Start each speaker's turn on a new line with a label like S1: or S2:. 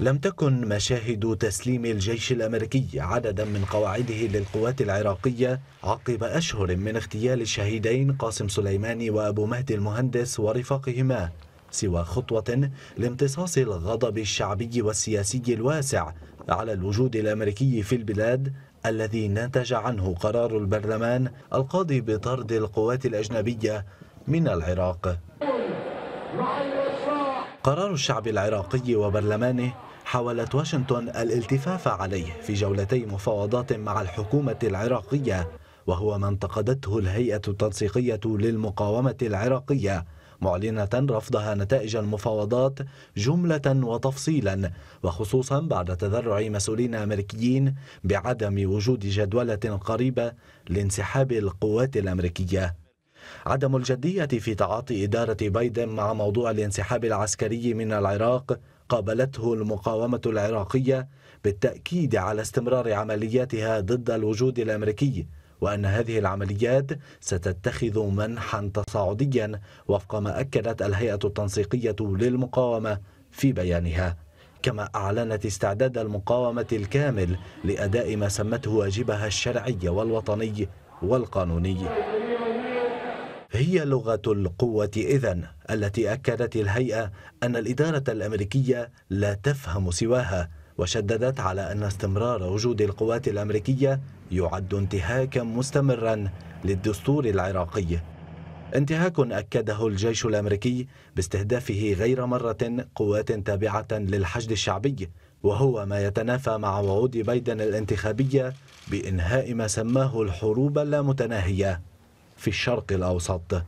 S1: لم تكن مشاهد تسليم الجيش الأمريكي عددا من قواعده للقوات العراقية عقب أشهر من اغتيال الشهيدين قاسم سليماني وأبو مهدي المهندس ورفاقهما سوى خطوة لامتصاص الغضب الشعبي والسياسي الواسع على الوجود الأمريكي في البلاد الذي نتج عنه قرار البرلمان القاضي بطرد القوات الأجنبية من العراق قرار الشعب العراقي وبرلمانه حاولت واشنطن الالتفاف عليه في جولتي مفاوضات مع الحكومة العراقية وهو ما انتقدته الهيئة التنسيقية للمقاومة العراقية معلنة رفضها نتائج المفاوضات جملة وتفصيلا وخصوصا بعد تذرع مسؤولين أمريكيين بعدم وجود جدولة قريبة لانسحاب القوات الأمريكية عدم الجدية في تعاطي إدارة بايدن مع موضوع الانسحاب العسكري من العراق قابلته المقاومة العراقية بالتأكيد على استمرار عملياتها ضد الوجود الأمريكي وأن هذه العمليات ستتخذ منحا تصاعديا وفق ما أكدت الهيئة التنسيقية للمقاومة في بيانها كما أعلنت استعداد المقاومة الكامل لأداء ما سمته واجبها الشرعي والوطني والقانوني هي لغة القوة إذن التي أكدت الهيئة أن الإدارة الأمريكية لا تفهم سواها وشددت على أن استمرار وجود القوات الأمريكية يعد انتهاكا مستمرا للدستور العراقي انتهاك أكده الجيش الأمريكي باستهدافه غير مرة قوات تابعة للحشد الشعبي وهو ما يتنافى مع وعود بايدن الانتخابية بإنهاء ما سماه الحروب اللامتناهية في الشرق الأوسط